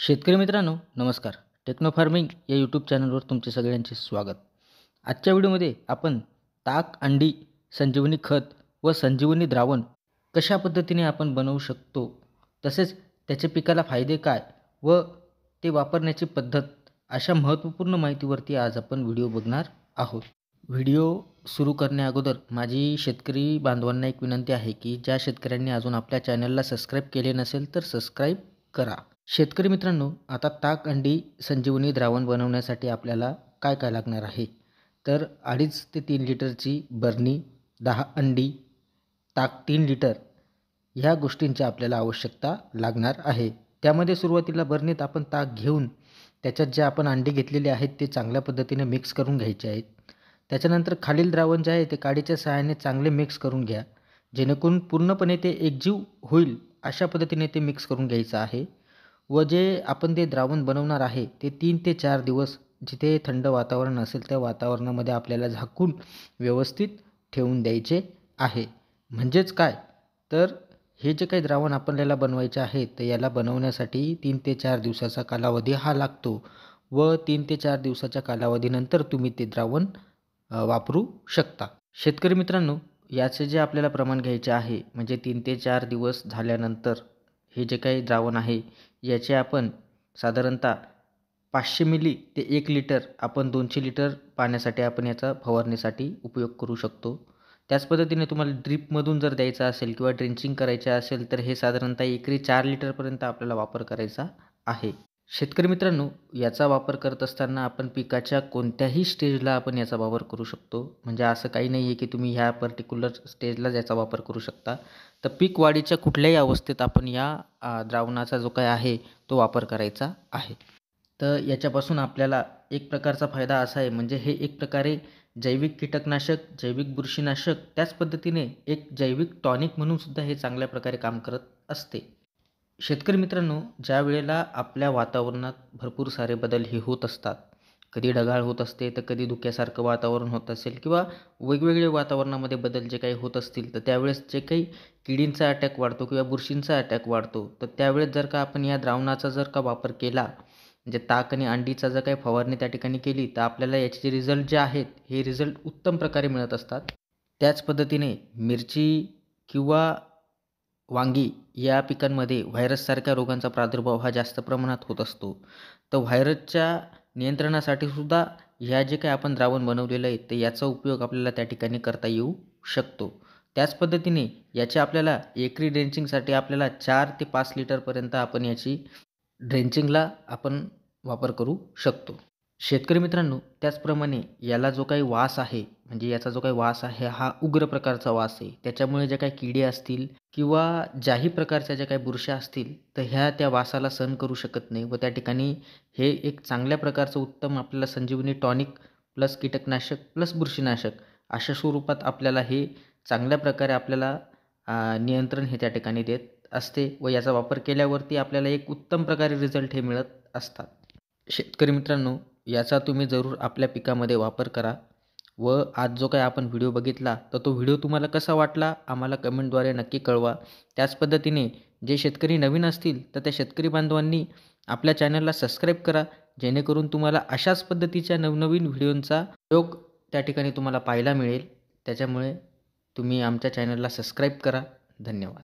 शेतकरी मित्रांनो नमस्कार टेक्नो फार्मिंग या यूट्यूब चॅनलवर तुमचे सगळ्यांचे स्वागत आजच्या व्हिडिओमध्ये आपण ताक अंडी संजीवनी खत व संजीवनी द्रावण कशा पद्धतीने आपण बनवू शकतो तसेच त्याचे पिकाला फायदे काय व ते वापरण्याची पद्धत अशा महत्त्वपूर्ण माहितीवरती आज आपण व्हिडिओ बघणार आहोत व्हिडिओ सुरू करण्याअगोदर माझी शेतकरी बांधवांना एक विनंती आहे की ज्या शेतकऱ्यांनी अजून आपल्या चॅनलला सबस्क्राईब केले नसेल तर सबस्क्राईब करा शेतकरी मित्रांनो आता ताक अंडी संजीवनी द्रावण बनवण्यासाठी आपल्याला काय काय लागणार आहे तर अडीच ते तीन लिटरची बरणी दहा अंडी ताक तीन लिटर ह्या गोष्टींची आपल्याला आवश्यकता लागणार आहे त्यामध्ये सुरुवातीला बरणीत आपण ताक घेऊन त्याच्यात जे आपण अंडी घेतलेले आहेत ते चांगल्या पद्धतीने मिक्स करून घ्यायचे आहेत त्याच्यानंतर खालील द्रावण जे आहे ते काडीच्या सहाय्याने चांगले मिक्स करून घ्या जेणेकरून पूर्णपणे ते एकजीव होईल अशा पद्धतीने ते मिक्स करून घ्यायचं आहे व जे आपण ते द्रावण बनवणार आहे ते तीन ते चार दिवस जिथे थंड वातावरण असेल त्या वातावरणामध्ये आपल्याला झाकून व्यवस्थित ठेवून द्यायचे आहे म्हणजेच काय तर हे जे काही द्रावण आपल्याला बनवायचे आहे तर याला बनवण्यासाठी तीन ते चार दिवसाचा कालावधी हा लागतो व तीन ते चार दिवसाच्या कालावधीनंतर तुम्ही ते द्रावण वापरू शकता शेतकरी मित्रांनो याचे जे आपल्याला प्रमाण घ्यायचे आहे म्हणजे तीन ते चार दिवस झाल्यानंतर हे जे काही द्रावण आहे याचे आपण साधारणतः पाचशे मिली ते एक लिटर आपण दोनशे लिटर पाण्यासाठी आपण याचा फवारणीसाठी उपयोग करू शकतो त्याच पद्धतीने तुम्हाला ड्रीपमधून जर द्यायचा असेल किंवा ड्रेंचिंग करायचे असेल तर हे साधारणतः एकरी चार लिटरपर्यंत आपल्याला वापर करायचा आहे शेतकरी मित्रांनो याचा वापर करत असताना आपण पिकाच्या कोणत्याही स्टेजला आपण याचा वापर करू शकतो म्हणजे असं काही नाही आहे की तुम्ही ह्या पर्टिक्युलर स्टेजलाच याचा वापर करू शकता तर पीक वाढीच्या कुठल्याही अवस्थेत आपण या द्रावणाचा जो काय आहे तो वापर करायचा आहे तर याच्यापासून आपल्याला एक प्रकारचा फायदा असा आहे म्हणजे हे एक प्रकारे जैविक कीटकनाशक जैविक बुरशीनाशक त्याच पद्धतीने एक जैविक टॉनिक म्हणून सुद्धा हे चांगल्या प्रकारे काम करत असते शेतकरी मित्रांनो ज्या वेळेला आपल्या वातावरणात भरपूर सारे बदल हे होत असतात कधी ढगाळ होत असते तर कधी धुक्यासारखं वातावरण होत असेल किंवा वेगवेगळे वातावरणामध्ये बदल जे काही होत असतील तर त्यावेळेस जे काही किडींचा अटॅक वाढतो किंवा बुरशींचा अटॅक वाढतो तर त्यावेळेस जर का आपण या द्रावणाचा जर का वापर केला म्हणजे ताक आणि अंडीचा जर काही फवारणी त्या ठिकाणी केली तर आपल्याला याचे जे रिझल्ट जे आहेत हे रिझल्ट उत्तम प्रकारे मिळत असतात त्याच पद्धतीने मिरची किंवा वांगी या पिकांमध्ये व्हायरससारख्या रोगांचा प्रादुर्भाव हा जास्त प्रमाणात होत असतो तर व्हायरसच्या नियंत्रणासाठी सुद्धा ह्या जे काही आपण द्रावण बनवलेलं आहे ते याचा उपयोग आपल्याला त्या ठिकाणी करता येऊ शकतो त्याच पद्धतीने याची आपल्याला एकरी ड्रेंचिंगसाठी आपल्याला चार ते पाच लिटरपर्यंत आपण याची ड्रेंचिंगला आपण वापर करू शकतो शेतकरी मित्रांनो त्याचप्रमाणे याला जो काही वास आहे म्हणजे याचा जो काही वास आहे हा उग्र प्रकारचा वास आहे त्याच्यामुळे ज्या काही किडे असतील किंवा ज्याही प्रकारच्या ज्या काही बुरशा असतील तर ह्या त्या वासाला सहन करू शकत नाही व त्या ठिकाणी हे एक चांगल्या प्रकारचं उत्तम आपल्याला संजीवनी टॉनिक प्लस कीटकनाशक प्लस बुरशीनाशक अशा स्वरूपात आपल्याला हे चांगल्या प्रकारे आपल्याला नियंत्रण हे त्या ठिकाणी देत असते व याचा वापर केल्यावरती आपल्याला एक उत्तम प्रकारे रिझल्ट हे मिळत असतात शेतकरी मित्रांनो याचा तुम्ही जरूर आपल्या पिकामध्ये वापर करा व आज जो काही आपण व्हिडिओ बघितला तर तो व्हिडिओ तुम्हाला कसा वाटला आम्हाला कमेंटद्वारे नक्की कळवा त्याच पद्धतीने जे शेतकरी नवीन असतील तर त्या शेतकरी बांधवांनी आपल्या चॅनलला सबस्क्राईब करा जेणेकरून तुम्हाला अशाच पद्धतीच्या नवनवीन व्हिडिओंचा योग त्या ठिकाणी तुम्हाला पाहायला मिळेल त्याच्यामुळे तुम्ही आमच्या चॅनलला सबस्क्राईब करा धन्यवाद